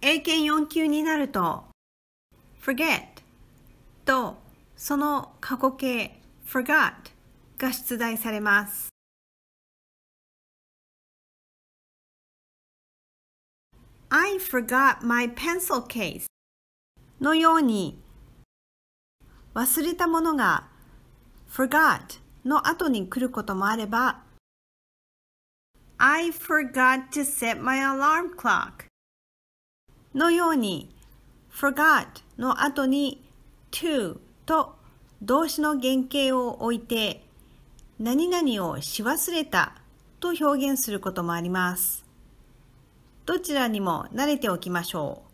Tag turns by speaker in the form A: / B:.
A: 英検4級になると forget とその過去形 forgot が出題されます「I forgot my pencil case」のように
B: 忘れたものが「forgot」の後に来ることもあれば「I forgot to set my alarm clock」のように forgot の後に to と動詞の原型を置いて何々をし忘れたと表現することもあります。どちらにも
A: 慣れておきましょう。